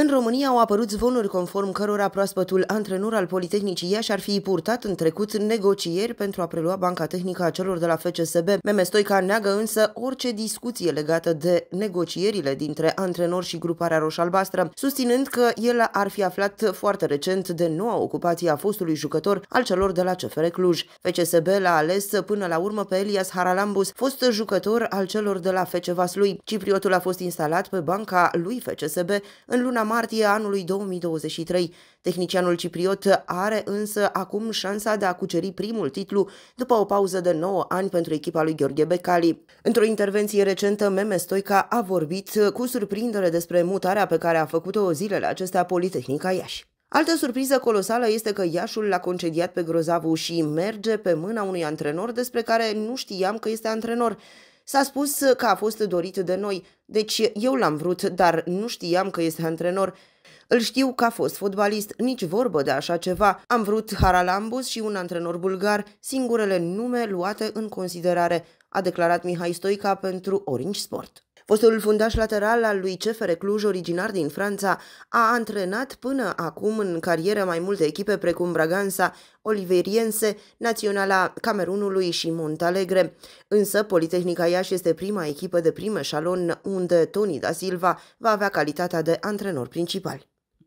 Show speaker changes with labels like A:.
A: În România au apărut zvonuri conform cărora proaspătul antrenor al Politehnicii Iași ar fi purtat în trecut negocieri pentru a prelua banca tehnică a celor de la FCSB. Meme Stoica neagă însă orice discuție legată de negocierile dintre antrenor și gruparea roșalbastră, susținând că el ar fi aflat foarte recent de noua ocupație a fostului jucător al celor de la CFR Cluj. FCSB l-a ales până la urmă pe Elias Haralambus, fost jucător al celor de la FC Vaslui. Cipriotul a fost instalat pe banca lui FCSB în luna martie anului 2023. Tehnicianul cipriot are însă acum șansa de a cuceri primul titlu după o pauză de 9 ani pentru echipa lui Gheorghe Becali. Într-o intervenție recentă, Meme Stoica a vorbit cu surprindere despre mutarea pe care a făcut-o zilele acestea Politehnica Iași. Altă surpriză colosală este că Iașul l-a concediat pe grozavu și merge pe mâna unui antrenor despre care nu știam că este antrenor. S-a spus că a fost dorit de noi, deci eu l-am vrut, dar nu știam că este antrenor. Îl știu că a fost fotbalist, nici vorbă de așa ceva. Am vrut Haralambus și un antrenor bulgar, singurele nume luate în considerare, a declarat Mihai Stoica pentru Orange Sport. Fostul fundaș lateral al lui Cefere Cluj, originar din Franța, a antrenat până acum în carieră mai multe echipe precum Braganza, Oliveriense, Naționala Camerunului și Montalegre. Însă, Politehnica Iași este prima echipă de primă șalon unde Toni da Silva va avea calitatea de antrenor principal.